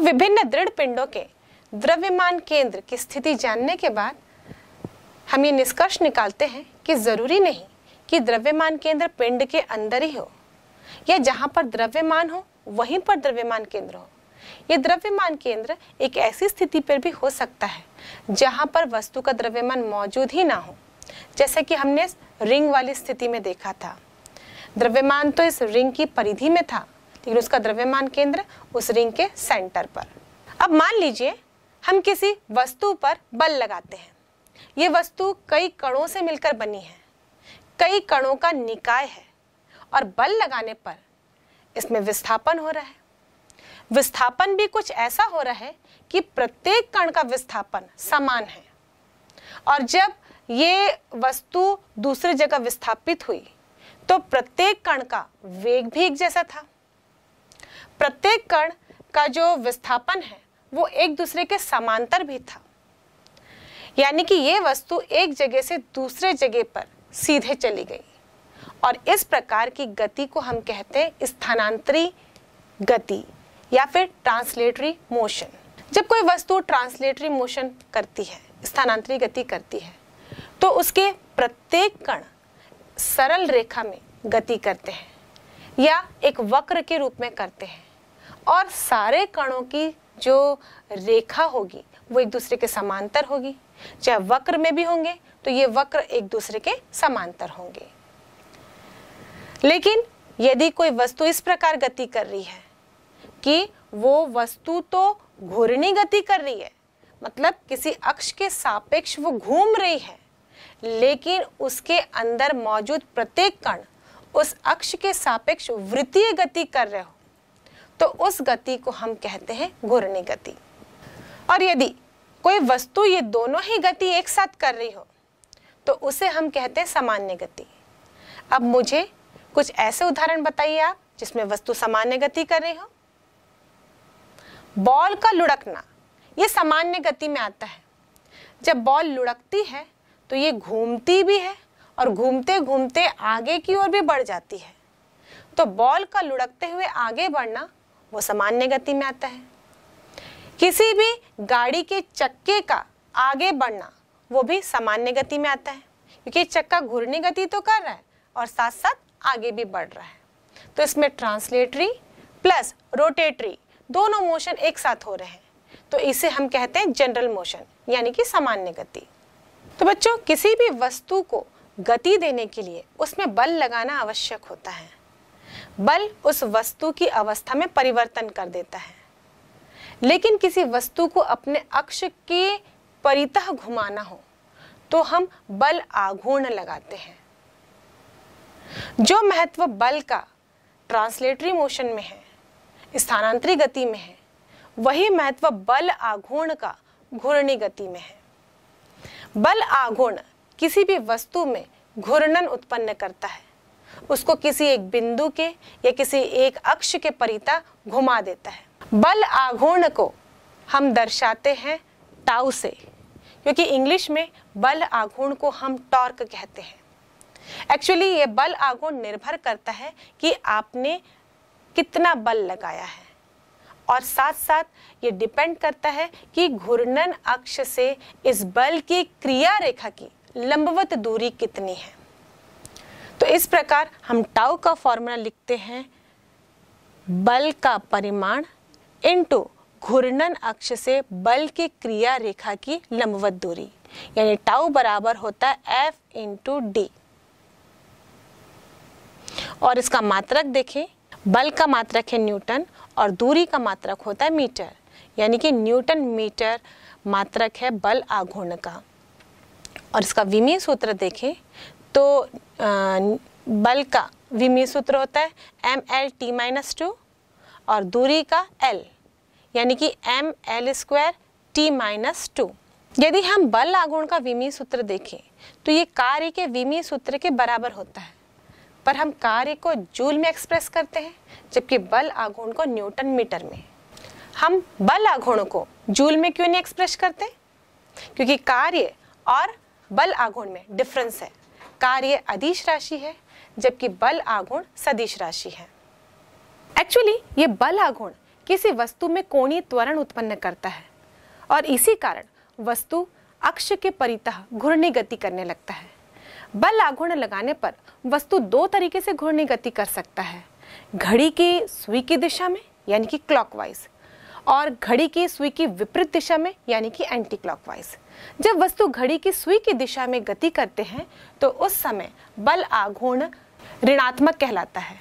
विभिन्न दृढ़ पिंडों के द्रव्यमान केंद्र की स्थिति जानने के बाद हम ये निष्कर्ष निकालते हैं कि ज़रूरी नहीं कि द्रव्यमान केंद्र पिंड के अंदर ही हो या जहाँ पर द्रव्यमान हो वहीं पर द्रव्यमान केंद्र हो ये द्रव्यमान केंद्र एक ऐसी स्थिति पर भी हो सकता है जहाँ पर वस्तु का द्रव्यमान मौजूद ही ना हो जैसे कि हमने रिंग वाली स्थिति में देखा था द्रव्यमान तो इस रिंग की परिधि में था लेकिन उसका द्रव्यमान केंद्र उस रिंग के सेंटर पर अब मान लीजिए हम किसी वस्तु पर बल लगाते हैं ये वस्तु कई कणों से मिलकर बनी है कई कणों का निकाय है और बल लगाने पर इसमें विस्थापन हो रहा है विस्थापन भी कुछ ऐसा हो रहा है कि प्रत्येक कण का विस्थापन समान है और जब ये वस्तु दूसरी जगह विस्थापित हुई तो प्रत्येक कण का वेग भी एक जैसा था प्रत्येक कण का जो विस्थापन है वो एक दूसरे के समांतर भी था यानी कि ये वस्तु एक जगह से दूसरे जगह पर सीधे चली गई और इस प्रकार की गति को हम कहते हैं स्थानांतरी गति या फिर ट्रांसलेटरी मोशन जब कोई वस्तु ट्रांसलेटरी मोशन करती है स्थानांतरी गति करती है तो उसके प्रत्येक कण सरल रेखा में गति करते हैं या एक वक्र के रूप में करते हैं और सारे कणों की जो रेखा होगी वो एक दूसरे के समांतर होगी चाहे वक्र में भी होंगे तो ये वक्र एक दूसरे के समांतर होंगे लेकिन यदि कोई वस्तु इस प्रकार गति कर रही है कि वो वस्तु तो घूर्णी गति कर रही है मतलब किसी अक्ष के सापेक्ष वो घूम रही है लेकिन उसके अंदर मौजूद प्रत्येक कण उस अक्ष के सापेक्ष वृत्तीय गति कर रहे हो तो उस गति को हम कहते हैं घूर्णी गति और यदि कोई वस्तु ये दोनों ही गति एक साथ कर रही हो तो उसे हम कहते हैं सामान्य गति अब मुझे कुछ ऐसे उदाहरण बताइए आप जिसमें वस्तु सामान्य गति कर रही हो बॉल का लुढ़कना ये सामान्य गति में आता है जब बॉल लुढ़कती है तो ये घूमती भी है और घूमते घूमते आगे की ओर भी बढ़ जाती है तो बॉल का लुढ़कते हुए आगे बढ़ना वो सामान्य गति में आता है किसी भी गाड़ी के चक्के का आगे बढ़ना वो भी सामान्य गति में आता है क्योंकि चक्का घूर्णी गति तो कर रहा है और साथ साथ आगे भी बढ़ रहा है तो इसमें ट्रांसलेटरी प्लस रोटेटरी दोनों मोशन एक साथ हो रहे हैं तो इसे हम कहते हैं जनरल मोशन यानी कि सामान्य गति तो बच्चों किसी भी वस्तु को गति देने के लिए उसमें बल लगाना आवश्यक होता है बल उस वस्तु की अवस्था में परिवर्तन कर देता है लेकिन किसी वस्तु को अपने अक्ष के परितः घुमाना हो तो हम बल आघूर्ण लगाते हैं जो महत्व बल का ट्रांसलेटरी मोशन में है स्थानांतरी गति में है वही महत्व बल आघूर्ण का घूर्णी गति में है बल आघूर्ण किसी भी वस्तु में घूर्णन उत्पन्न करता है उसको किसी एक बिंदु के या किसी एक अक्ष के परिता घुमा देता है बल आघूर्ण को हम दर्शाते हैं टाउ से क्योंकि इंग्लिश में बल आघूर्ण को हम टॉर्क कहते हैं एक्चुअली ये बल आघूर्ण निर्भर करता है कि आपने कितना बल लगाया है और साथ साथ ये डिपेंड करता है कि घूर्णन अक्ष से इस बल की क्रिया रेखा की लंबवत दूरी कितनी है तो इस प्रकार हम टाउ का फॉर्मूला लिखते हैं बल का परिमाण इंटू घूर्णन अक्ष से बल की क्रिया रेखा की लंबवत दूरी यानी टाउ बराबर होता है एफ इंटू डी और इसका मात्रक देखें बल का मात्रक है न्यूटन और दूरी का मात्रक होता है मीटर यानी कि न्यूटन मीटर मात्रक है बल आघूर्ण का और इसका विमीय सूत्र देखें तो बल का विमी सूत्र होता है M L T minus two और दूरी का एल यानी कि M L square T minus two यदि हम बल आगुण का विमी सूत्र देखें तो ये कार्य के विमी सूत्र के बराबर होता है पर हम कार्य को जूल में एक्सप्रेस करते हैं जबकि बल आघूण को न्यूटन मीटर में हम बल आघूण को जूल में क्यों नहीं एक्सप्रेस करते क्योंकि कार्य और बल आघूण में डिफरेंस है कार्य अधिश राशि है जबकि बल आगुण सदिश राशि है एक्चुअली ये बल आगुण किसी वस्तु में कोणीय त्वरण उत्पन्न करता है और इसी कारण वस्तु अक्ष के परितः घूर्णी गति करने लगता है बल आघूर्ण लगाने पर वस्तु दो तरीके से घूर्णी गति कर सकता है घड़ी की सुई की दिशा में यानी कि क्लॉकवाइज और घड़ी की सुई की विपरीत दिशा में यानी कि एंटी क्लॉकवाइज जब वस्तु घड़ी की सुई की दिशा में गति करते हैं तो उस समय बल आघूर्ण ऋणात्मक कहलाता है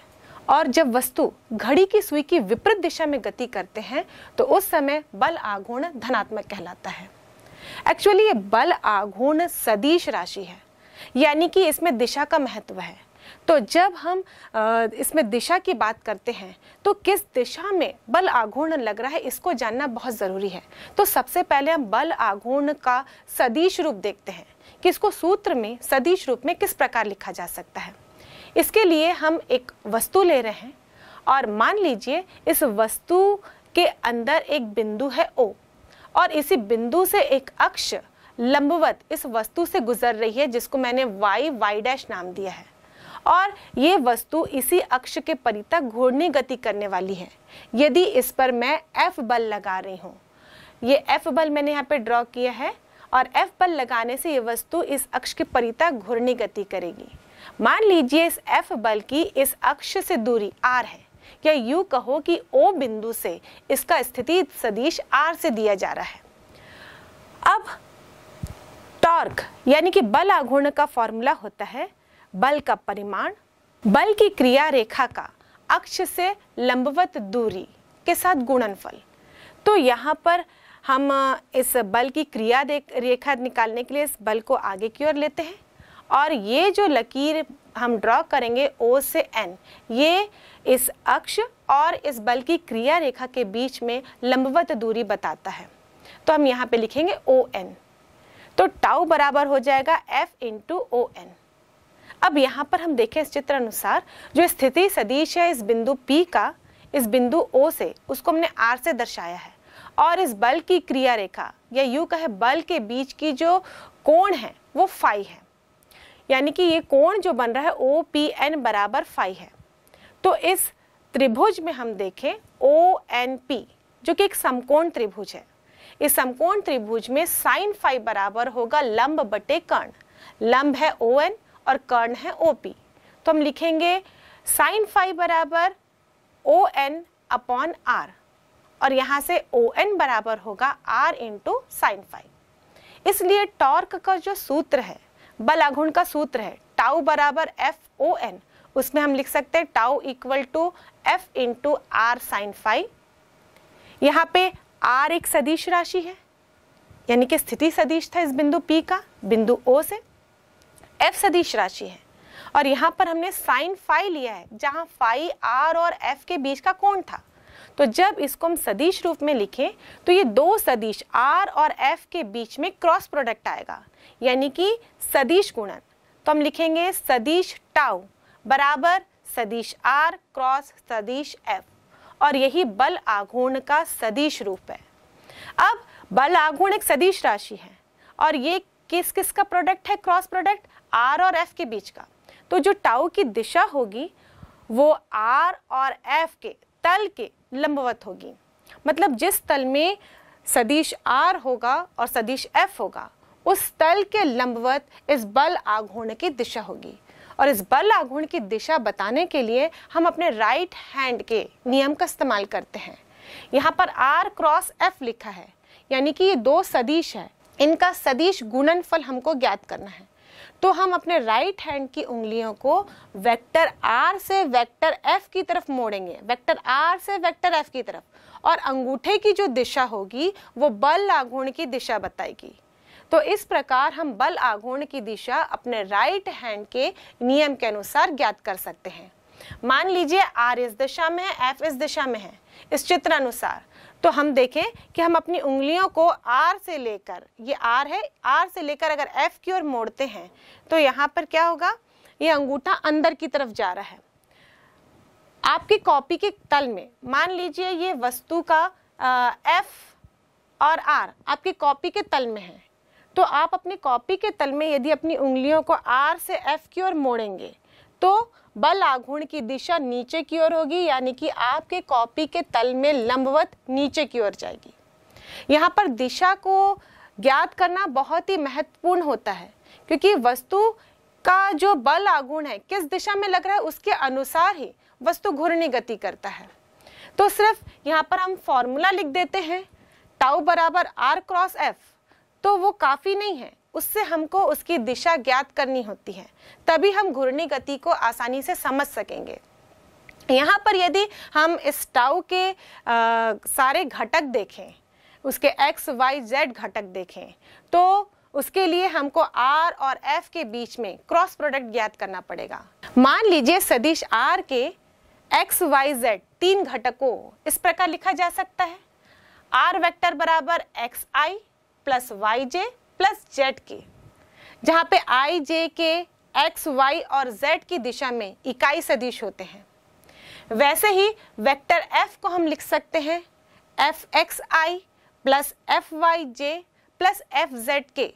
और जब वस्तु घड़ी की सुई की विपरीत दिशा में गति करते हैं तो उस समय बल आघूर्ण धनात्मक कहलाता है एक्चुअली ये बल आघूर्ण सदीश राशि है यानी कि इसमें दिशा का महत्व है तो जब हम इसमें दिशा की बात करते हैं तो किस दिशा में बल आघूर्ण लग रहा है इसको जानना बहुत ज़रूरी है तो सबसे पहले हम बल आघूर्ण का सदीश रूप देखते हैं कि इसको सूत्र में सदीश रूप में किस प्रकार लिखा जा सकता है इसके लिए हम एक वस्तु ले रहे हैं और मान लीजिए इस वस्तु के अंदर एक बिंदु है ओ और इसी बिंदु से एक अक्ष लंबवत इस वस्तु से गुजर रही है जिसको मैंने वाई वाई डैश नाम दिया है और ये वस्तु इसी अक्ष के परितक घूर्णी गति करने वाली है यदि इस पर मैं F बल लगा रही हूँ ये F बल मैंने यहाँ पे ड्रॉ किया है और F बल लगाने से ये वस्तु इस अक्ष के परितक घूर्णी गति करेगी मान लीजिए इस F बल की इस अक्ष से दूरी R है या यू कहो कि ओ बिंदु से इसका स्थिति सदिश आर से दिया जा रहा है अब टॉर्क यानी कि बल आघूर्ण का फॉर्मूला होता है बल का परिमाण बल की क्रिया रेखा का अक्ष से लंबवत दूरी के साथ गुणनफल तो यहाँ पर हम इस बल की क्रिया रेखा निकालने के लिए इस बल को आगे की ओर लेते हैं और ये जो लकीर हम ड्रॉ करेंगे ओ से एन ये इस अक्ष और इस बल की क्रिया रेखा के बीच में लंबवत दूरी बताता है तो हम यहाँ पे लिखेंगे ओ एन तो टाउ बराबर हो जाएगा एफ इंटू ओ एन अब यहाँ पर हम देखें इस चित्र अनुसार जो स्थिति सदीश है इस बिंदु P का इस बिंदु O से उसको हमने R से दर्शाया है और इस बल की क्रिया रेखा या यू कहे बल के बीच की जो कोण है वो फाइ है यानी कि ये कोण जो बन रहा है ओ पी एन बराबर फाइ है तो इस त्रिभुज में हम देखें ओ एन पी जो कि एक समकोण त्रिभुज है इस समकोण त्रिभुज में साइन फाइव बराबर होगा लंब बटे कर्ण लंब है ओ एन और कर्ण है ओ तो हम लिखेंगे साइन फाइव बराबर ओ एन अपॉन आर और यहां से ओ एन बराबर होगा आर इंटू साइन फाइव इसलिए टॉर्क का जो सूत्र है बल आघूर्ण का सूत्र है टाउ बराबर एफ ओ एन उसमें हम लिख सकते हैं tau equal to F into R sine five यहाँ पे आर एक सदिश राशि है यानी कि स्थिति सदिश था इस बिंदु पी का बिंदु ओ से एफ सदिश राशि है और यहाँ पर हमने साइन फाई लिया है जहाँ फाई आर और एफ के बीच का कोण था तो जब इसको हम सदिश रूप में लिखें तो ये दो सदिश आर और एफ के बीच में क्रॉस प्रोडक्ट आएगा यानी कि सदिश गुणन तो हम लिखेंगे सदिश टाउ बराबर सदिश आर क्रॉस सदिश एफ और यही बल आघूर्ण का सदिश रूप है अब बल आघूर्ण एक सदिश राशि है और ये किस किस का प्रोडक्ट है क्रॉस प्रोडक्ट आर और एफ के बीच का तो जो टाउ की दिशा होगी वो आर और एफ के तल के लंबवत होगी मतलब जिस तल में सदिश आर होगा और सदिश एफ होगा उस तल के लंबवत इस बल आघूर्ण की दिशा होगी और इस बल आघूर्ण की दिशा बताने के लिए हम अपने राइट हैंड के नियम का इस्तेमाल करते हैं यहाँ पर आर क्रॉस एफ लिखा है यानी कि ये दो सदिश है इनका सदिश गुणनफल हमको ज्ञात करना है तो हम अपने राइट हैंड की उंगलियों को वेक्टर आर से वेक्टर एफ की तरफ मोड़ेंगे वेक्टर आर से वेक्टर एफ की तरफ और अंगूठे की जो दिशा होगी वो बल आघूर्ण की दिशा बताएगी तो इस प्रकार हम बल आघूर्ण की दिशा अपने राइट हैंड के नियम के अनुसार ज्ञात कर सकते हैं मान लीजिए आर इस दिशा में है एफ इस दिशा में है इस चित्र अनुसार तो हम देखें कि हम अपनी उंगलियों को आर से लेकर ये आर है आर से लेकर अगर एफ की ओर मोड़ते हैं तो यहाँ पर क्या होगा ये अंगूठा अंदर की तरफ जा रहा है आपकी कॉपी के तल में मान लीजिए ये वस्तु का आ, एफ और आर आपकी कॉपी के तल में है तो आप अपनी कॉपी के तल में यदि अपनी उंगलियों को आर से एफ की ओर मोड़ेंगे तो बल आघूर्ण की दिशा नीचे की ओर होगी यानी कि आपके कॉपी के तल में लंबवत नीचे की ओर जाएगी यहाँ पर दिशा को ज्ञात करना बहुत ही महत्वपूर्ण होता है क्योंकि वस्तु का जो बल आगुण है किस दिशा में लग रहा है उसके अनुसार ही वस्तु घूर्णी गति करता है तो सिर्फ यहाँ पर हम फॉर्मूला लिख देते हैं टाउ बराबर आर क्रॉस एफ तो वो काफ़ी नहीं है उससे हमको उसकी दिशा ज्ञात करनी होती है तभी हम घूर्णी गति को आसानी से समझ सकेंगे यहाँ पर यदि हम इस टाउ के आ, सारे घटक देखें उसके एक्स वाई जेड घटक देखें तो उसके लिए हमको आर और एफ के बीच में क्रॉस प्रोडक्ट ज्ञात करना पड़ेगा मान लीजिए सदिश आर के एक्स वाई जेड तीन घटकों इस प्रकार लिखा जा सकता है आर वेक्टर बराबर X I plus Y J plus Z K जहाँ पे आई जे के एक्स वाई और जेड की दिशा में इकाई सदिश होते हैं वैसे ही वेक्टर एफ को हम लिख सकते हैं F X I plus F Y J plus F Z K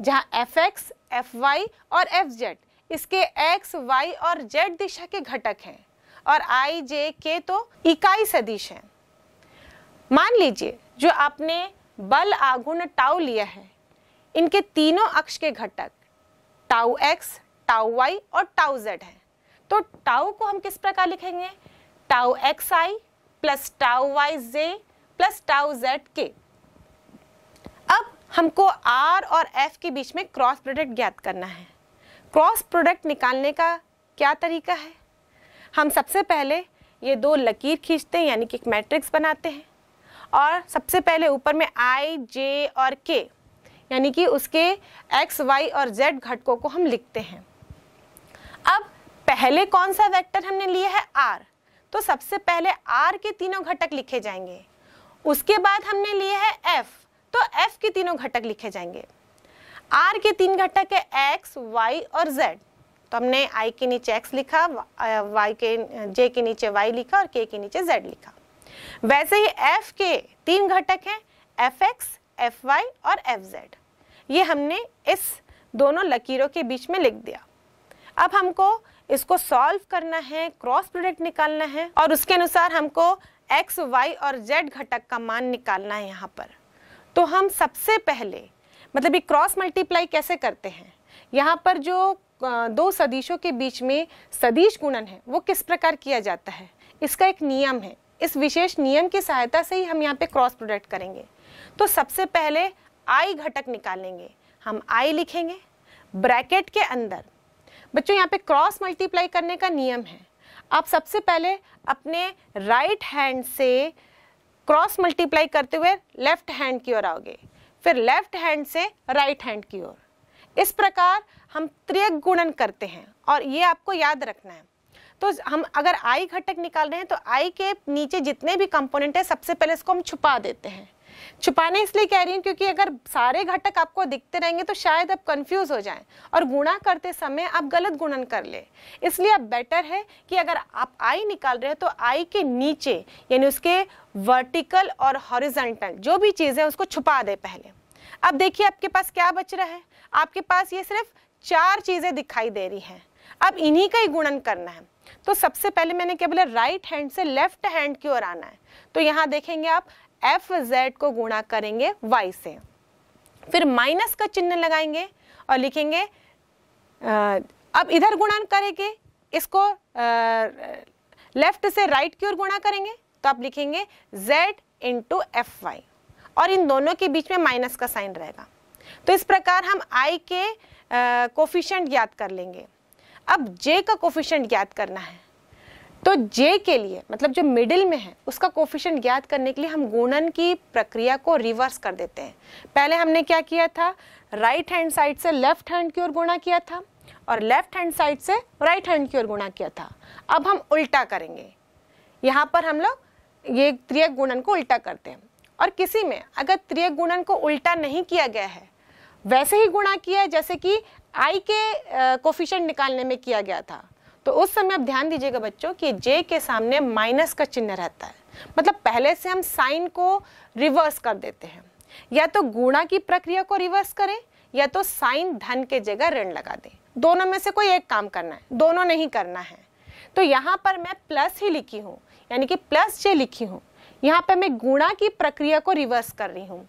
जहाँ एफ एक्स एफ वाई और एफ जेड इसके एक्स वाई और जेड दिशा के घटक हैं और आई जे के तो इकाई सदिश हैं मान लीजिए जो आपने बल आगुण टाउ लिया है इनके तीनों अक्ष के घटक टाउ एक्स टाउ वाई और टाउ जेड हैं तो टाउ को हम किस प्रकार लिखेंगे tau X I plus tau Y J plus tau Z K अब हमको आर और एफ के बीच में क्रॉस प्रोडक्ट ज्ञात करना है क्रॉस प्रोडक्ट निकालने का क्या तरीका है हम सबसे पहले ये दो लकीर खींचते हैं यानी कि एक मैट्रिक्स बनाते हैं और सबसे पहले ऊपर में आई जे और के यानी कि उसके एक्स वाई और जेड घटकों को हम लिखते हैं अब पहले कौन सा वेक्टर हमने लिया है आर तो सबसे पहले आर के तीनों घटक लिखे जाएंगे उसके बाद हमने लिए है एफ तो एफ के तीनों घटक लिखे जाएंगे आर के तीन घटक है एक्स वाई और जेड तो हमने आई के नीचे एक्स लिखा वाई के जे के नीचे वाई लिखा और के के नीचे जेड लिखा वैसे ही एफ के तीन घटक हैं एफ एक्स एफ वाई और एफ जेड ये हमने इस दोनों लकीरों के बीच में लिख दिया अब हमको इसको सॉल्व करना है क्रॉस प्रोडक्ट निकालना है और उसके अनुसार हमको एक्स वाई और जेड घटक का मान निकालना है यहाँ पर तो हम सबसे पहले मतलब ये क्रॉस मल्टीप्लाई कैसे करते हैं यहाँ पर जो दो सदिशों के बीच में सदिश गुणन है वो किस प्रकार किया जाता है इसका एक नियम है इस विशेष नियम की सहायता से ही हम यहाँ पे क्रॉस प्रोडक्ट करेंगे तो सबसे पहले आई घटक निकालेंगे हम आई लिखेंगे ब्रैकेट के अंदर बच्चों यहाँ पे क्रॉस मल्टीप्लाई करने का नियम है आप सबसे पहले अपने राइट हैंड से क्रॉस मल्टीप्लाई करते हुए लेफ्ट हैंड की ओर आओगे फिर लेफ्ट हैंड से राइट हैंड की ओर इस प्रकार हम त्रियक गुणन करते हैं और ये आपको याद रखना है तो हम अगर आई घटक निकाल रहे हैं तो आई के नीचे जितने भी कंपोनेंट है सबसे पहले इसको हम छुपा देते हैं छुपाने इसलिए कह रही हूँ क्योंकि अगर सारे घटक आपको दिखते रहेंगे तो शायद आप कंफ्यूज हो जाएं और गुणा करते समय आप गलत गुणन कर ले इसलिए अब बेटर है कि अगर आप आई निकाल रहे हैं तो आई के नीचे यानी उसके वर्टिकल और हॉरिजेंटल जो भी चीज़ है उसको छुपा दे पहले अब देखिए आपके पास क्या बच रहा है आपके पास ये सिर्फ चार चीज़ें दिखाई दे रही हैं अब इन्हीं का ही गुणन करना है तो सबसे पहले मैंने क्या बोला राइट हैंड से लेफ्ट हैंड की ओर आना है तो यहां देखेंगे आप एफ जेड को गुणा करेंगे वाई से फिर माइनस का चिन्ह लगाएंगे और लिखेंगे आ, अब इधर गुणा करेंगे इसको लेफ्ट से राइट की ओर गुणा करेंगे तो आप लिखेंगे z इंटू एफ वाई और इन दोनों के बीच में माइनस का साइन रहेगा तो इस प्रकार हम i के कोफिशेंट ज्ञात कर लेंगे अब j का कोफिशेंट ज्ञात करना है तो जे के लिए मतलब जो मिडिल में है उसका कोफिशेंट ज्ञात करने के लिए हम गुणन की प्रक्रिया को रिवर्स कर देते हैं पहले हमने क्या किया था राइट हैंड साइड से लेफ्ट हैंड की ओर गुणा किया था और लेफ्ट हैंड साइड से राइट हैंड की ओर गुणा किया था अब हम उल्टा करेंगे यहाँ पर हम लोग ये त्रिय गुणन को उल्टा करते हैं और किसी में अगर त्रिय गुणन को उल्टा नहीं किया गया है वैसे ही गुणा किया जैसे कि आई के कोफिशेंट निकालने में किया गया था तो उस समय आप ध्यान दीजिएगा बच्चों कि जे के सामने माइनस का चिन्ह रहता है मतलब पहले से हम साइन को रिवर्स कर देते हैं या तो गुणा की प्रक्रिया को रिवर्स करें या तो साइन धन के जगह ऋण लगा दें दोनों में से कोई एक काम करना है दोनों नहीं करना है तो यहाँ पर मैं प्लस ही लिखी हूँ यानी कि प्लस जे लिखी हूँ यहाँ पर मैं गुणा की प्रक्रिया को रिवर्स कर रही हूँ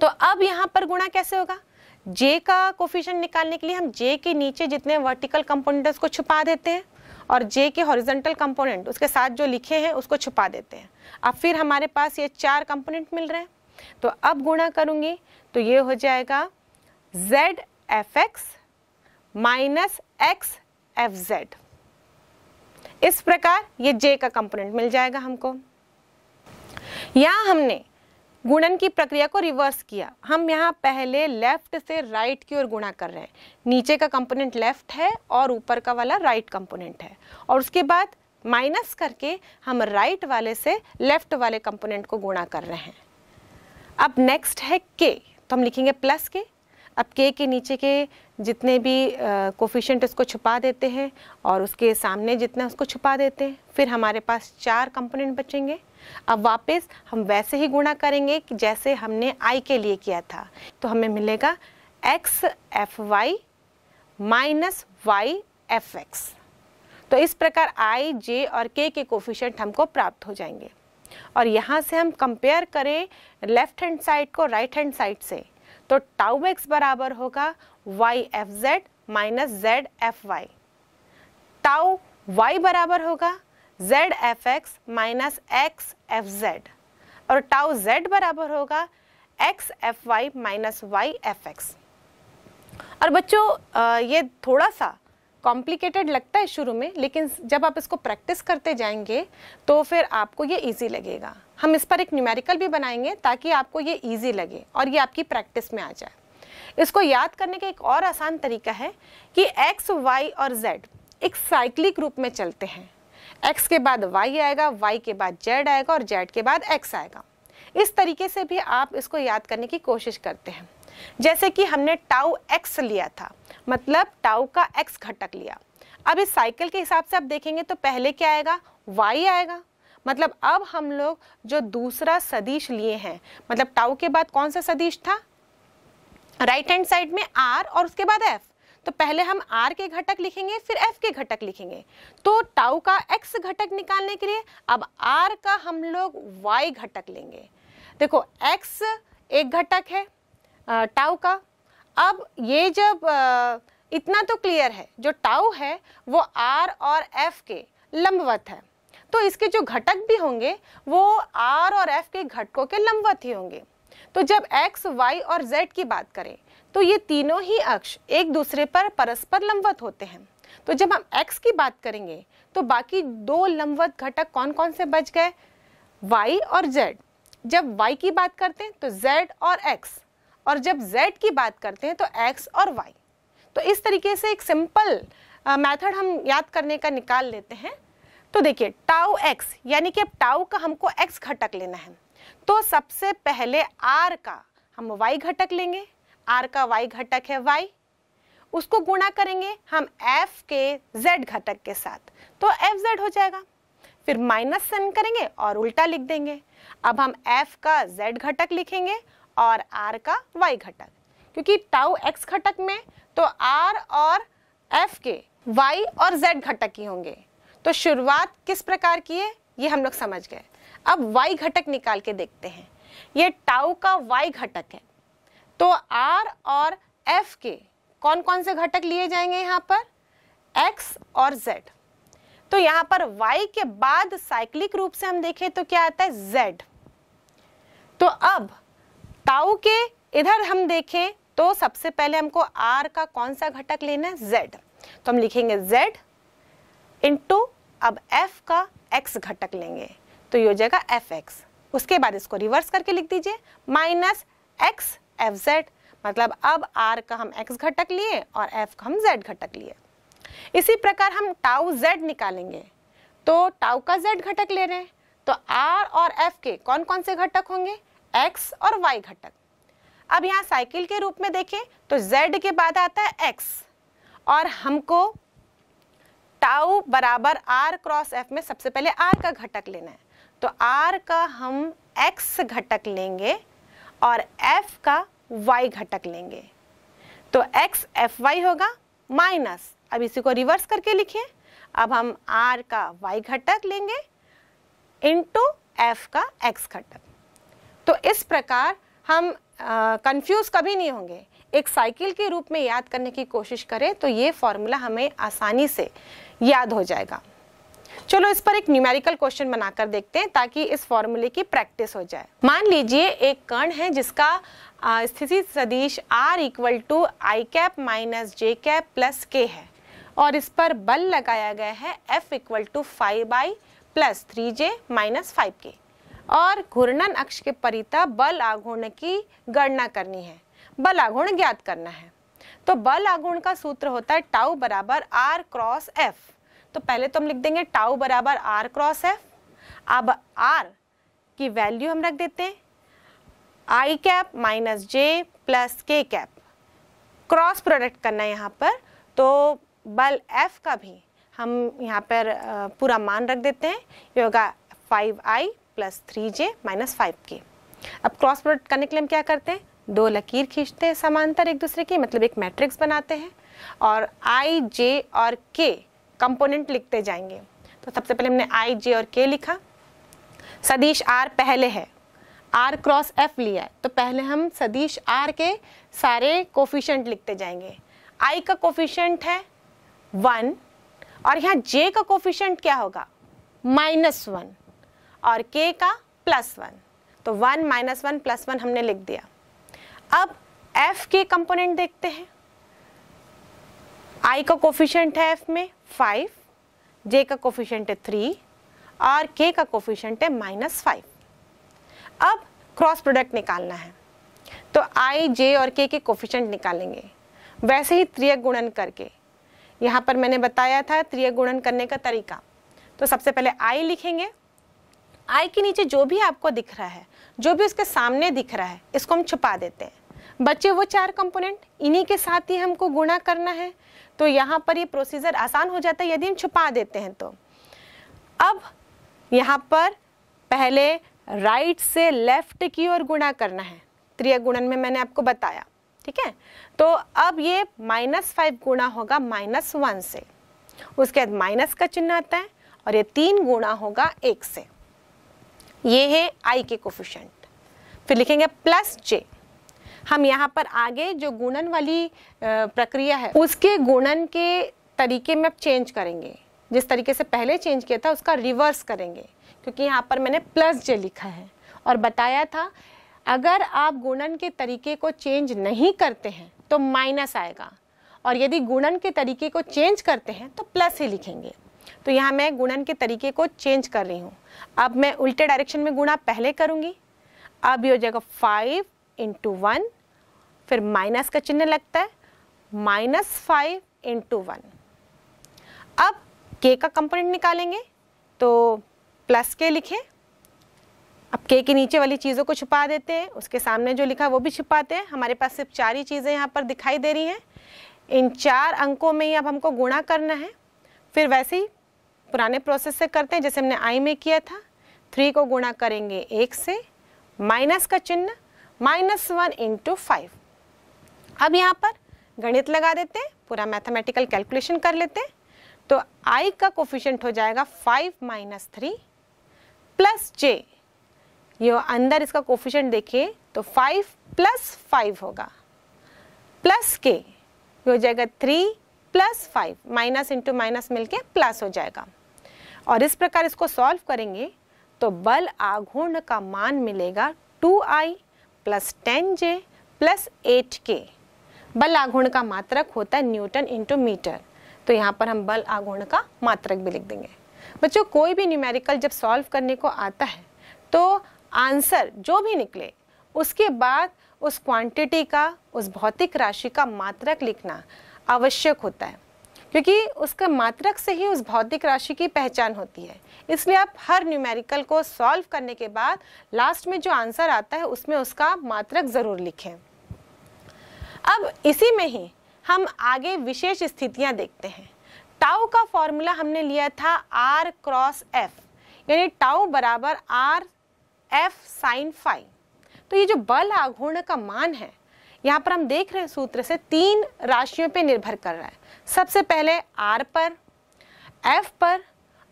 तो अब यहाँ पर गुणा कैसे होगा जे का कोफिशन निकालने के लिए हम जे के नीचे जितने वर्टिकल कंपोनेंट को छुपा देते हैं और जे के हॉरिजेंटल कंपोनेंट उसके साथ जो लिखे हैं उसको छुपा देते हैं अब फिर हमारे पास ये चार कंपोनेंट मिल रहे हैं तो अब गुणा करूंगी तो ये हो जाएगा Z F X minus X F Z इस प्रकार ये जे का कंपोनेंट मिल जाएगा हमको यहां हमने गुणन की प्रक्रिया को रिवर्स किया हम यहाँ पहले लेफ्ट से राइट की ओर गुणा कर रहे हैं नीचे का कंपोनेंट लेफ्ट है और ऊपर का वाला राइट कंपोनेंट है और उसके बाद माइनस करके हम राइट वाले से लेफ्ट वाले कंपोनेंट को गुणा कर रहे हैं अब नेक्स्ट है के तो हम लिखेंगे प्लस के अब के के नीचे के जितने भी कोफिशेंट उसको छुपा देते हैं और उसके सामने जितना उसको छुपा देते हैं फिर हमारे पास चार कंपोनेंट बचेंगे अब वापस हम वैसे ही गुणा करेंगे कि जैसे हमने आई के लिए किया था तो हमें मिलेगा X F Y minus Y F X तो इस प्रकार आई जे और के के कोफिशेंट हमको प्राप्त हो जाएंगे और यहाँ से हम कंपेयर करें लेफ्ट हैंड साइड को राइट हैंड साइड से तो टाउ एक्स बराबर होगा Y F Z minus Z F Y tau Y बराबर होगा Z F X minus X F Z और टाउ जेड बराबर होगा X F Y minus Y F X और बच्चों ये थोड़ा सा कॉम्प्लिकेटेड लगता है शुरू में लेकिन जब आप इसको प्रैक्टिस करते जाएंगे तो फिर आपको ये ईजी लगेगा हम इस पर एक न्यूमेरिकल भी बनाएंगे ताकि आपको ये ईजी लगे और ये आपकी प्रैक्टिस में आ जाए इसको याद करने का एक और आसान तरीका है कि एक्स वाई और जेड एक साइक्लिक रूप में चलते हैं एक्स के बाद वाई आएगा वाई के बाद जेड आएगा और जेड के बाद एक्स आएगा इस तरीके से भी आप इसको याद करने की कोशिश करते हैं जैसे कि हमने टाउ एक्स लिया था मतलब टाउ का एक्स घटक लिया अब इस साइकिल के हिसाब से आप देखेंगे तो पहले क्या आएगा वाई आएगा मतलब अब हम लोग जो दूसरा सदिश लिए हैं मतलब टाउ के बाद कौन सा सदिश था राइट हैंड साइड में आर और उसके बाद एफ तो पहले हम आर के घटक लिखेंगे फिर एफ के घटक लिखेंगे तो टाउ का एक्स घटक निकालने के लिए अब आर का हम लोग वाई घटक लेंगे देखो एक्स एक घटक है टाउ का अब ये जब आ, इतना तो क्लियर है जो टाउ है वो आर और एफ के लंबवत है तो इसके जो घटक भी होंगे वो आर और एफ के घटकों के लंबवत ही होंगे तो जब एक्स वाई और जेड की बात करें तो ये तीनों ही अक्ष एक दूसरे पर परस्पर लंबवत होते हैं तो जब हम एक्स की बात करेंगे तो बाकी दो लंबवत घटक कौन कौन से बच गए वाई और जेड जब वाई की बात करते हैं तो जेड और एक्स और जब z की बात करते हैं तो x और y तो इस तरीके से एक सिंपल मेथड हम याद करने का निकाल लेते हैं तो देखिए टाउ x यानी कि अब टाउ का हमको x घटक लेना है तो सबसे पहले r का हम y घटक लेंगे r का y घटक है y उसको गुणा करेंगे हम f के z घटक के साथ तो एफ जेड हो जाएगा फिर माइनस साइन करेंगे और उल्टा लिख देंगे अब हम f का z घटक लिखेंगे और आर का वाई घटक क्योंकि टाउ एक्स घटक में तो आर और एफ के वाई और जेड घटक ही होंगे तो शुरुआत किस प्रकार की है ये हम लोग समझ गए अब वाई घटक निकाल के देखते हैं ये टाउ का वाई घटक है तो आर और एफ के कौन कौन से घटक लिए जाएंगे यहाँ पर एक्स और जेड तो यहाँ पर वाई के बाद साइक्लिक रूप से हम देखें तो क्या आता है जेड तो अब ताऊ के इधर हम देखें तो सबसे पहले हमको आर का कौन सा घटक लेना है जेड तो हम लिखेंगे जेड इंटू अब एफ का एक्स घटक लेंगे तो ये हो जाएगा एफ एक्स उसके बाद इसको रिवर्स करके लिख दीजिए माइनस एक्स एफ जेड मतलब अब आर का हम एक्स घटक लिए और एफ का हम जेड घटक लिए इसी प्रकार हम टाउ जेड निकालेंगे तो टाउ का जेड घटक ले रहे हैं तो आर और एफ के कौन कौन से घटक होंगे एक्स और वाई घटक अब यहाँ साइकिल के रूप में देखें तो जेड के बाद आता है एक्स और हमको टाउ बराबर आर क्रॉस एफ में सबसे पहले आर का घटक लेना है तो आर का हम एक्स घटक लेंगे और एफ का वाई घटक लेंगे तो एक्स एफ वाई होगा माइनस अब इसी को रिवर्स करके लिखिए अब हम आर का वाई घटक लेंगे इंटू एफ का एक्स घटक तो इस प्रकार हम कंफ्यूज कभी नहीं होंगे एक साइकिल के रूप में याद करने की कोशिश करें तो ये फॉर्मूला हमें आसानी से याद हो जाएगा चलो इस पर एक न्यूमेरिकल क्वेश्चन बनाकर देखते हैं ताकि इस फॉर्मूले की प्रैक्टिस हो जाए मान लीजिए एक कण है जिसका स्थिति सदिश r equal to I cap minus J cap plus K है और इस पर बल लगाया गया है f equal to five by plus three J minus five K और घूर्णन अक्ष के परिता बल आघूर्ण की गणना करनी है बल आघूर्ण ज्ञात करना है तो बल आघूर्ण का सूत्र होता है टाउ बराबर आर क्रॉस एफ तो पहले तो हम लिख देंगे टाउ बराबर आर क्रॉस एफ अब आर की वैल्यू हम रख देते हैं I cap minus J plus K cap cross product करना है यहाँ पर तो बल एफ का भी हम यहाँ पर पूरा मान रख देते हैं ये होगा five I plus three J minus five K अब क्रॉस प्रोडक्ट करने के लिए हम क्या करते हैं दो लकीर खींचते हैं समांतर एक दूसरे की मतलब एक मैट्रिक्स बनाते हैं और आई जे और के कंपोनेंट लिखते जाएंगे तो सबसे पहले हमने आई जे और के लिखा सदीश आर पहले है आर क्रॉस एफ लिया है तो पहले हम सदीश आर के सारे कोफिशेंट लिखते जाएंगे आई का कोफिशेंट है वन और यहाँ जे का कोफिशेंट क्या होगा माइनस वन और k का प्लस वन तो one minus one plus one हमने लिख दिया अब f के कंपोनेंट देखते हैं i का कोफिशेंट है f में फाइव j का कोफिशेंट है थ्री और k का कोफिशेंट है माइनस फाइव अब क्रॉस प्रोडक्ट निकालना है तो i, j और k के कोफिशेंट निकालेंगे वैसे ही त्रियक गुणन करके यहाँ पर मैंने बताया था त्रियक गुणन करने का तरीका तो सबसे पहले i लिखेंगे आई के नीचे जो भी आपको दिख रहा है जो भी उसके सामने दिख रहा है इसको हम छुपा देते हैं बच्चे वो चार कंपोनेंट इन्हीं के साथ ही हमको गुणा करना है तो यहाँ पर ये प्रोसीजर आसान हो जाता है यदि हम छुपा देते हैं तो अब यहाँ पर पहले राइट से लेफ्ट की ओर गुणा करना है त्रिया गुणन में मैंने आपको बताया ठीक है तो अब ये माइनस फाइव गुणा होगा माइनस वन से उसके बाद माइनस का चिन्ह आता है और ये तीन गुणा होगा एक से ये है आई के कोफिशेंट फिर लिखेंगे प्लस जे हम यहाँ पर आगे जो गुणन वाली प्रक्रिया है उसके गुणन के तरीके में अब चेंज करेंगे जिस तरीके से पहले चेंज किया था उसका रिवर्स करेंगे क्योंकि यहाँ पर मैंने प्लस जे लिखा है और बताया था अगर आप गुणन के तरीके को चेंज नहीं करते हैं तो माइनस आएगा और यदि गुणन के तरीके को चेंज करते हैं तो प्लस ही लिखेंगे तो यहाँ मैं गुणन के तरीके को चेंज कर रही हूँ अब मैं उल्टे डायरेक्शन में गुणा पहले करूँगी अब ये हो जाएगा फाइव इंटू वन फिर माइनस का चिन्ह लगता है माइनस फाइव इंटू वन अब के का कंपोनेंट निकालेंगे तो प्लस के लिखें अब के के नीचे वाली चीज़ों को छुपा देते हैं उसके सामने जो लिखा है वो भी छुपाते हैं हमारे पास सिर्फ चार ही चीज़ें यहाँ पर दिखाई दे रही हैं इन चार अंकों में ही अब हमको गुणा करना है फिर वैसे ही पुराने प्रोसेस से करते हैं जैसे हमने आई में किया था थ्री को गुणा करेंगे एक से माइनस का चिन्ह माइनस वन इंटू फाइव अब यहाँ पर गणित लगा देते हैं पूरा मैथमेटिकल कैलकुलेशन कर लेते हैं तो आई का कोफिशेंट हो जाएगा five minus three plus J ये अंदर इसका कोफिशेंट देखिए तो फाइव प्लस फाइव होगा प्लस के ये हो जाएगा three plus five minus into minus मिलके प्लस हो जाएगा और इस प्रकार इसको सॉल्व करेंगे तो बल आघूर्ण का मान मिलेगा two I plus ten J plus eight K बल आघूर्ण का मात्रक होता है न्यूटन इंटू मीटर तो यहाँ पर हम बल आघूर्ण का मात्रक भी लिख देंगे बच्चों कोई भी न्यूमेरिकल जब सॉल्व करने को आता है तो आंसर जो भी निकले उसके बाद उस क्वांटिटी का उस भौतिक राशि का मात्रक लिखना आवश्यक होता है क्योंकि उसका मात्रक से ही उस भौतिक राशि की पहचान होती है इसलिए आप हर न्यूमेरिकल को सॉल्व करने के बाद लास्ट में जो आंसर आता है उसमें उसका मात्रक ज़रूर लिखें अब इसी में ही हम आगे विशेष स्थितियां देखते हैं टाउ का फॉर्मूला हमने लिया था आर क्रॉस एफ यानी टाउ बराबर आर एफ साइन फाइव तो ये जो बल आघूर्ण का मान है यहाँ पर हम देख रहे हैं सूत्र से तीन राशियों पे निर्भर कर रहा है सबसे पहले आर पर एफ पर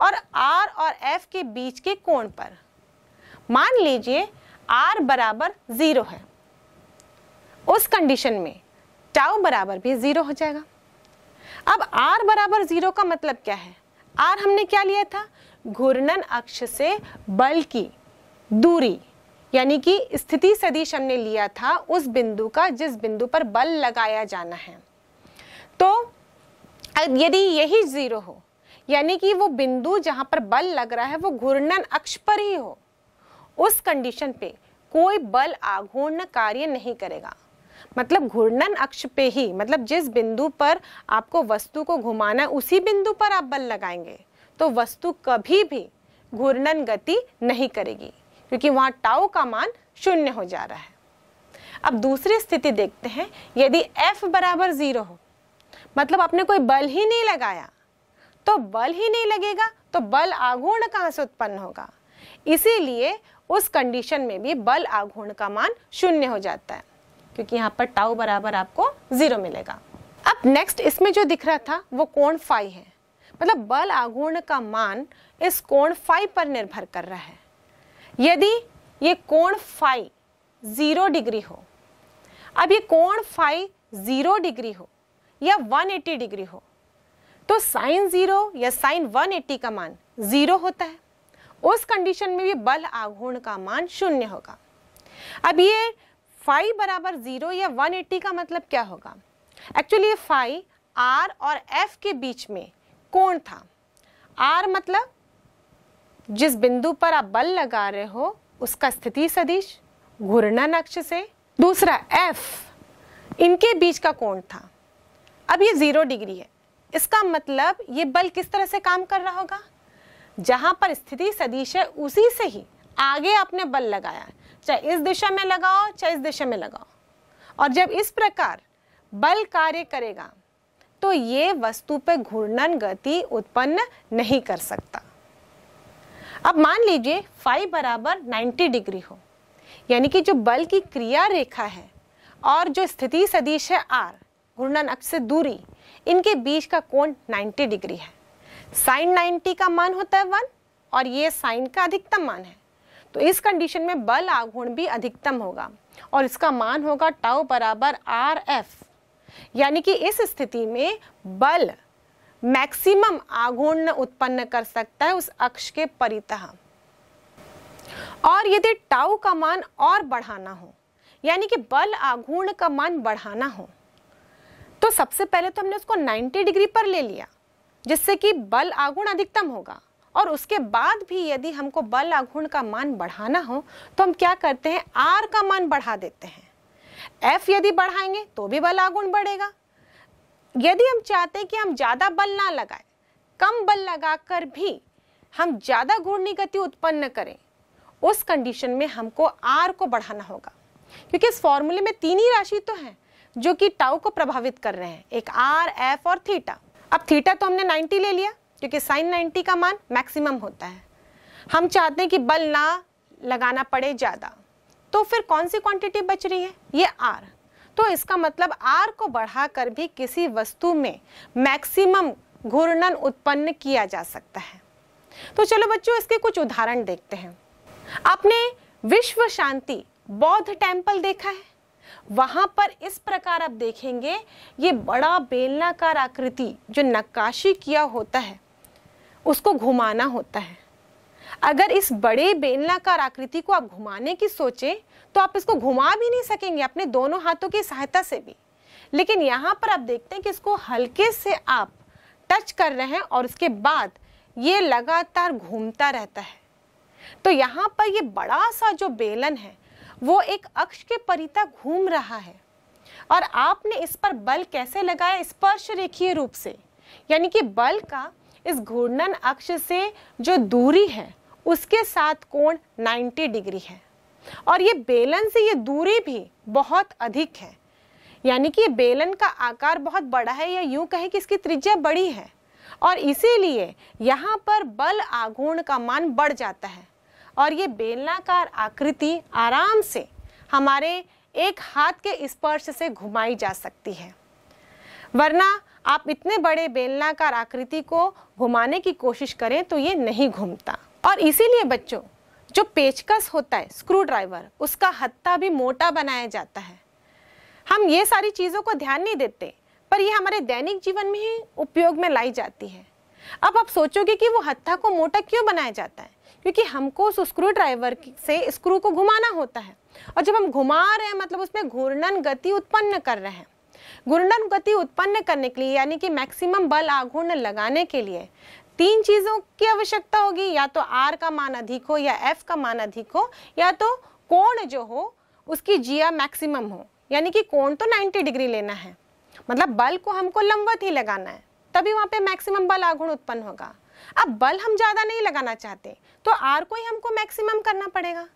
और आर और एफ के बीच के कोण पर मान लीजिए आर बराबर ज़ीरो है उस कंडीशन में टाउ बराबर भी ज़ीरो हो जाएगा अब आर बराबर ज़ीरो का मतलब क्या है आर हमने क्या लिया था घूर्णन अक्ष से बल की दूरी यानी कि स्थिति सदिश हमने लिया था उस बिंदु का जिस बिंदु पर बल लगाया जाना है तो यदि यही ज़ीरो हो यानी कि वो बिंदु जहां पर बल लग रहा है वो घूर्णन अक्ष पर ही हो उस कंडीशन पे कोई बल आघूर्ण कार्य नहीं करेगा मतलब घूर्णन अक्ष पे ही मतलब जिस बिंदु पर आपको वस्तु को घुमाना है उसी बिंदु पर आप बल लगाएंगे तो वस्तु कभी भी घूर्णन गति नहीं करेगी क्योंकि वहां टाओ का मान शून्य हो जा रहा है अब दूसरी स्थिति देखते हैं यदि एफ बराबर ज़ीरो हो मतलब आपने कोई बल ही नहीं लगाया तो बल ही नहीं लगेगा तो बल आघूर्ण कहाँ से उत्पन्न होगा इसीलिए उस कंडीशन में भी बल आघूर्ण का मान शून्य हो जाता है क्योंकि यहाँ पर टाउ बराबर आपको जीरो मिलेगा अब नेक्स्ट इसमें जो दिख रहा था वो कोण फाइव है मतलब बल आघूर्ण का मान इस कोण फाइव पर निर्भर कर रहा है यदि ये कोण फाइव जीरो डिग्री हो अब ये कोण फाइव जीरो डिग्री हो या 180 डिग्री हो तो साइन जीरो या साइन 180 का मान जीरो होता है उस कंडीशन में भी बल आघूर्ण का मान शून्य होगा अब ये फाइव बराबर जीरो या 180 का मतलब क्या होगा एक्चुअली ये फाइव आर और एफ के बीच में कोण था आर मतलब जिस बिंदु पर आप बल लगा रहे हो उसका स्थिति सदिश घूर्णन अक्ष से दूसरा एफ इनके बीच का कोण था अब ये ज़ीरो डिग्री है इसका मतलब ये बल किस तरह से काम कर रहा होगा जहां पर स्थिति सदिश है उसी से ही आगे आपने बल लगाया चाहे इस दिशा में लगाओ चाहे इस दिशा में लगाओ और जब इस प्रकार बल कार्य करेगा तो ये वस्तु पर घूर्णन गति उत्पन्न नहीं कर सकता अब मान लीजिए फाइव बराबर 90 डिग्री हो यानी कि जो बल की क्रिया रेखा है और जो स्थिति सदिश है आर घूर्णन अक्ष से दूरी इनके बीच का कोण 90 डिग्री है साइन 90 का मान होता है वन और ये साइन का अधिकतम मान है तो इस कंडीशन में बल आघूर्ण भी अधिकतम होगा और इसका मान होगा टाउ बराबर आर एफ यानी कि इस स्थिति में बल मैक्सिमम आघूर्ण उत्पन्न कर सकता है उस अक्ष के परितः और यदि टाउ का मान और बढ़ाना हो यानी कि बल आघूर्ण का मान बढ़ाना हो तो सबसे पहले तो हमने उसको 90 डिग्री पर ले लिया जिससे कि बल आगुण अधिकतम होगा और उसके बाद भी यदि हमको बल आघूर्ण का मान बढ़ाना हो तो हम क्या करते हैं आर का मान बढ़ा देते हैं एफ यदि बढ़ाएंगे तो भी बल आघूर्ण बढ़ेगा यदि हम चाहते हैं कि हम ज़्यादा बल ना लगाए कम बल लगाकर भी हम ज़्यादा घूर्णी गति उत्पन्न करें उस कंडीशन में हमको आर को बढ़ाना होगा क्योंकि इस फॉर्मूले में तीन ही राशि तो हैं जो कि टाउ को प्रभावित कर रहे हैं एक आर एफ और थीटा अब थीटा तो हमने 90 ले लिया क्योंकि साइन 90 का मान मैक्सिमम होता है हम चाहते हैं कि बल ना लगाना पड़े ज़्यादा तो फिर कौन सी क्वांटिटी बच रही है ये आर तो इसका मतलब आर को बढ़ाकर भी किसी वस्तु में मैक्सिमम घूर्णन उत्पन्न किया जा सकता है तो चलो बच्चों इसके कुछ उदाहरण देखते हैं आपने विश्व शांति बौद्ध टेम्पल देखा है वहाँ पर इस प्रकार आप देखेंगे ये बड़ा बेलनाकार आकृति जो नक्काशी किया होता है उसको घुमाना होता है अगर इस बड़े बेलनाकार आकृति को आप घुमाने की सोचें तो आप इसको घुमा भी नहीं सकेंगे अपने दोनों हाथों की सहायता से भी लेकिन यहाँ पर आप देखते हैं कि इसको हल्के से आप टच कर रहे हैं और उसके बाद ये लगातार घूमता रहता है तो यहाँ पर ये बड़ा सा जो बेलन है वो एक अक्ष के परिता घूम रहा है और आपने इस पर बल कैसे लगाया स्पर्श रेखीय रूप से यानी कि बल का इस घूर्णन अक्ष से जो दूरी है उसके साथ कोण 90 डिग्री है और ये बेलन से ये दूरी भी बहुत अधिक है यानी कि बेलन का आकार बहुत बड़ा है या यूं कहें कि इसकी त्रिज्या बड़ी है और इसीलिए यहाँ पर बल आघूर्ण का मान बढ़ जाता है और ये बेलनाकार आकृति आराम से हमारे एक हाथ के स्पर्श से घुमाई जा सकती है वरना आप इतने बड़े बेलनाकार आकृति को घुमाने की कोशिश करें तो ये नहीं घूमता और इसीलिए बच्चों जो पेचकस होता है स्क्रू ड्राइवर उसका हत्ता भी मोटा बनाया जाता है हम ये सारी चीज़ों को ध्यान नहीं देते पर ये हमारे दैनिक जीवन में ही उपयोग में लाई जाती है अब आप सोचोगे कि वो हत्था को मोटा क्यों बनाया जाता है क्योंकि हमको उस स्क्रू ड्राइवर से स्क्रू को घुमाना होता है और जब हम घुमा रहे हैं मतलब उसमें घूर्णन गति उत्पन्न कर रहे हैं घूर्णन गति उत्पन्न करने के लिए यानी कि मैक्सिमम बल आघूर्ण लगाने के लिए तीन चीज़ों की आवश्यकता होगी या तो आर का मान अधिक हो या एफ का मान अधिक हो या तो कोण जो हो उसकी जिया मैक्सिमम हो यानी कि कोण तो 90 डिग्री लेना है मतलब बल को हमको लंबवत ही लगाना है तभी वहां पे मैक्सिमम बल आघूर्ण उत्पन्न होगा अब बल हम ज़्यादा नहीं लगाना चाहते तो आर को ही हमको मैक्सिमम करना पड़ेगा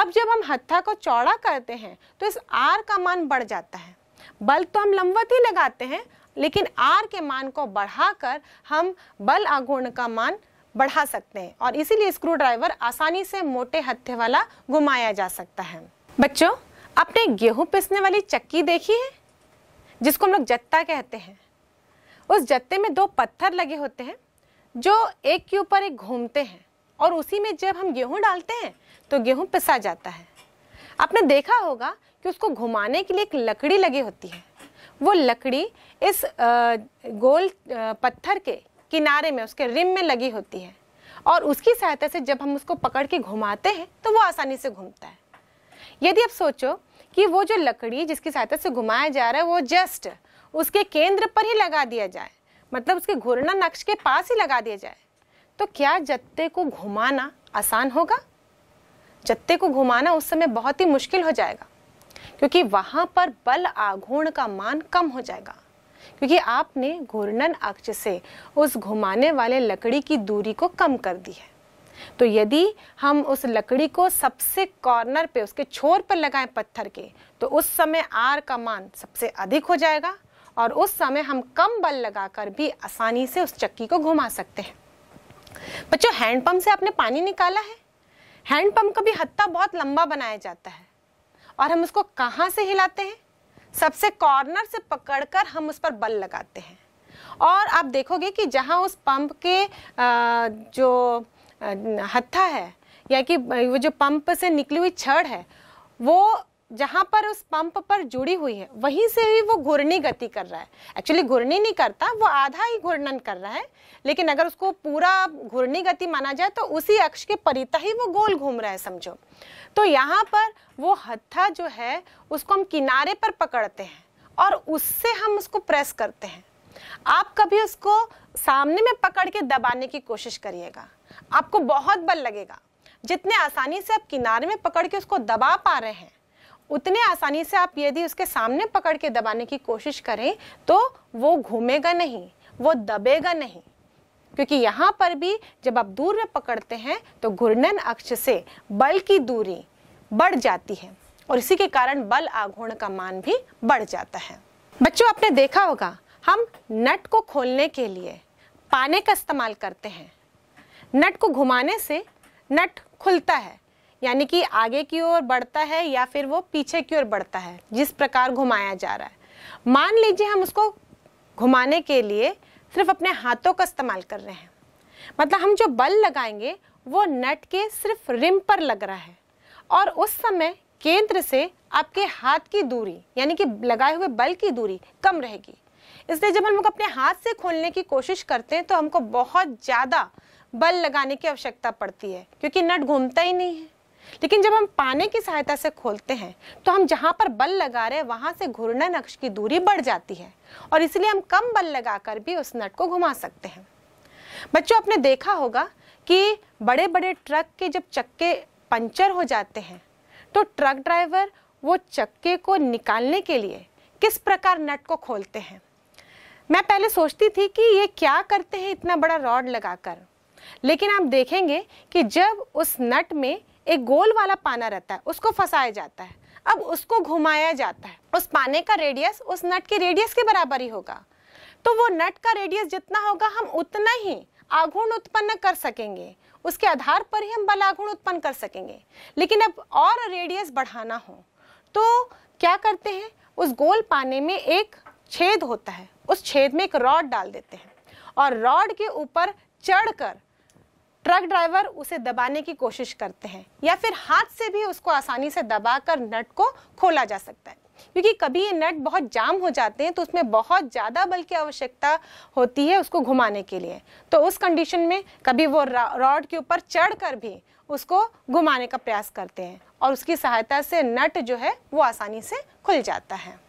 अब जब हम हत्था को चौड़ा करते हैं तो इस आर का मान बढ़ जाता है बल तो हम लंबवत ही लगाते हैं लेकिन आर के मान को बढ़ाकर हम बल आघूर्ण का मान बढ़ा सकते हैं और इसीलिए स्क्रू ड्राइवर आसानी से मोटे हत्थे वाला घुमाया जा सकता है बच्चों आपने गेहूं पिसने वाली चक्की देखी है जिसको हम लोग जत्ता कहते हैं उस जत्ते में दो पत्थर लगे होते हैं जो एक के ऊपर एक घूमते हैं और उसी में जब हम गेहूं डालते हैं तो गेहूं पिसा जाता है आपने देखा होगा कि उसको घुमाने के लिए एक लकड़ी लगी होती है वो लकड़ी इस गोल पत्थर के किनारे में उसके रिम में लगी होती है और उसकी सहायता से जब हम उसको पकड़ के घुमाते हैं तो वो आसानी से घूमता है यदि आप सोचो कि वो जो लकड़ी जिसकी सहायता से घुमाया जा रहा है वो जस्ट उसके केंद्र पर ही लगा दिया जाए मतलब उसके घूर्णा नक्श के पास ही लगा दिया जाए तो क्या जत्ते को घुमाना आसान होगा जत्ते को घुमाना उस समय बहुत ही मुश्किल हो जाएगा क्योंकि वहाँ पर बल आघूर्ण का मान कम हो जाएगा क्योंकि आपने घूर्णन अक्ष से उस घुमाने वाले लकड़ी की दूरी को कम कर दी है तो यदि हम उस लकड़ी को सबसे कॉर्नर पे उसके छोर पर लगाएं पत्थर के तो उस समय आर का मान सबसे अधिक हो जाएगा और उस समय हम कम बल लगाकर भी आसानी से उस चक्की को घुमा सकते हैं बच्चों हैंडपम्प से आपने पानी निकाला है हैंडपम्प का भी हत्ता बहुत लंबा बनाया जाता है और हम उसको कहाँ से हिलाते हैं सबसे कॉर्नर से पकड़कर हम उस पर बल लगाते हैं और आप देखोगे कि जहाँ उस पंप के जो हत्था है या कि वो जो पंप से निकली हुई छड़ है वो जहां पर उस पंप पर जुड़ी हुई है वहीं से ही वो घूर्णी गति कर रहा है एक्चुअली घूर्णी नहीं करता वो आधा ही घूर्णन कर रहा है लेकिन अगर उसको पूरा घूर्णी गति माना जाए तो उसी अक्ष के परिता ही वो गोल घूम रहा है समझो तो यहाँ पर वो हत्था जो है उसको हम किनारे पर पकड़ते हैं और उससे हम उसको प्रेस करते हैं आप कभी उसको सामने में पकड़ के दबाने की कोशिश करिएगा आपको बहुत बल लगेगा जितने आसानी से आप किनारे में पकड़ के उसको दबा पा रहे हैं उतने आसानी से आप यदि उसके सामने पकड़ के दबाने की कोशिश करें तो वो घूमेगा नहीं वो दबेगा नहीं क्योंकि यहाँ पर भी जब आप दूर में पकड़ते हैं तो घूर्णन अक्ष से बल की दूरी बढ़ जाती है और इसी के कारण बल आघूर्ण का मान भी बढ़ जाता है बच्चों आपने देखा होगा हम नट को खोलने के लिए पाने का इस्तेमाल करते हैं नट को घुमाने से नट खुलता है यानी कि आगे की ओर बढ़ता है या फिर वो पीछे की ओर बढ़ता है जिस प्रकार घुमाया जा रहा है मान लीजिए हम उसको घुमाने के लिए सिर्फ अपने हाथों का इस्तेमाल कर रहे हैं मतलब हम जो बल लगाएंगे वो नट के सिर्फ रिम पर लग रहा है और उस समय केंद्र से आपके हाथ की दूरी यानी कि लगाए हुए बल की दूरी कम रहेगी इसलिए जब हम लोग अपने हाथ से खोलने की कोशिश करते हैं तो हमको बहुत ज़्यादा बल लगाने की आवश्यकता पड़ती है क्योंकि नट घूमता ही नहीं है लेकिन जब हम पाने की सहायता से खोलते हैं तो हम जहाँ पर बल लगा रहे हैं वहाँ से घूर्णन अक्ष की दूरी बढ़ जाती है और इसलिए हम कम बल लगाकर भी उस नट को घुमा सकते हैं बच्चों आपने देखा होगा कि बड़े बड़े ट्रक के जब चक्के पंचर हो जाते हैं तो ट्रक ड्राइवर वो चक्के को निकालने के लिए किस प्रकार नट को खोलते हैं मैं पहले सोचती थी कि ये क्या करते हैं इतना बड़ा रॉड लगाकर लेकिन आप देखेंगे कि जब उस नट में एक गोल वाला पाना रहता है उसको फंसाया जाता है अब उसको घुमाया जाता है उस पाने का रेडियस उस नट के रेडियस के बराबर ही होगा तो वो नट का रेडियस जितना होगा हम उतना ही आघूर्ण उत्पन्न कर सकेंगे उसके आधार पर ही हम बल आघूर्ण उत्पन्न कर सकेंगे लेकिन अब और रेडियस बढ़ाना हो तो क्या करते हैं उस गोल पाने में एक छेद होता है उस छेद में एक रॉड डाल देते हैं और रॉड के ऊपर चढ़कर ट्रक ड्राइवर उसे दबाने की कोशिश करते हैं या फिर हाथ से भी उसको आसानी से दबाकर नट को खोला जा सकता है क्योंकि कभी ये नट बहुत जाम हो जाते हैं तो उसमें बहुत ज़्यादा बल की आवश्यकता होती है उसको घुमाने के लिए तो उस कंडीशन में कभी वो रॉड के ऊपर चढ़कर भी उसको घुमाने का प्रयास करते हैं और उसकी सहायता से नट जो है वो आसानी से खुल जाता है